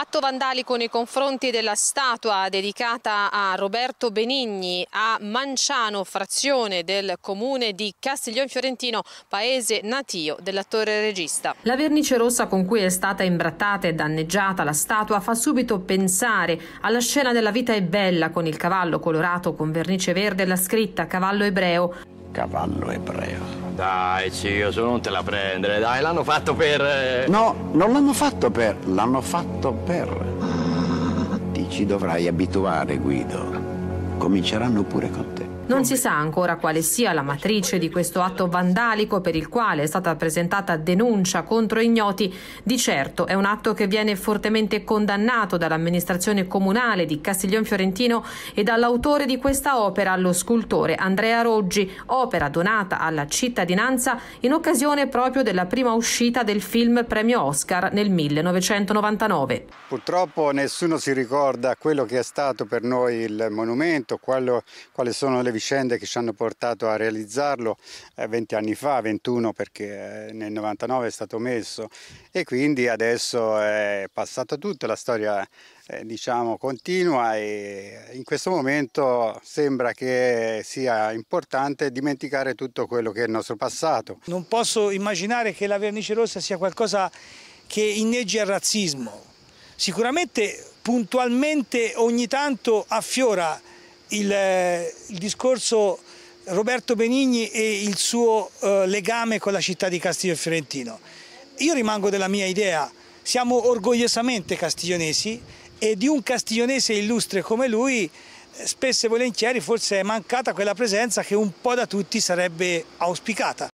Atto vandalico nei confronti della statua dedicata a Roberto Benigni a Manciano, frazione del comune di Castiglione Fiorentino, paese natio dell'attore regista. La vernice rossa con cui è stata imbrattata e danneggiata la statua fa subito pensare alla scena della vita è bella con il cavallo colorato con vernice verde e la scritta cavallo ebreo. Cavallo ebreo. Dai, zio, su non te la prendere, dai, l'hanno fatto per... Eh, no, non l'hanno fatto per, l'hanno fatto per. Ti ci dovrai abituare, Guido. Cominceranno pure con te. Non si sa ancora quale sia la matrice di questo atto vandalico per il quale è stata presentata denuncia contro ignoti. Di certo è un atto che viene fortemente condannato dall'amministrazione comunale di Castiglione Fiorentino e dall'autore di questa opera, lo scultore Andrea Roggi, opera donata alla cittadinanza in occasione proprio della prima uscita del film premio Oscar nel 1999. Purtroppo nessuno si ricorda quello che è stato per noi il monumento, quali sono le vicende che ci hanno portato a realizzarlo 20 eh, anni fa, 21 perché eh, nel 99 è stato messo e quindi adesso è passato tutto, la storia eh, diciamo continua e in questo momento sembra che sia importante dimenticare tutto quello che è il nostro passato. Non posso immaginare che la vernice rossa sia qualcosa che inneggi il razzismo. Sicuramente puntualmente ogni tanto affiora il, eh, il discorso Roberto Benigni e il suo eh, legame con la città di Castiglio Fiorentino. Io rimango della mia idea, siamo orgogliosamente castiglionesi e di un castiglionese illustre come lui eh, spesso e volentieri forse è mancata quella presenza che un po' da tutti sarebbe auspicata.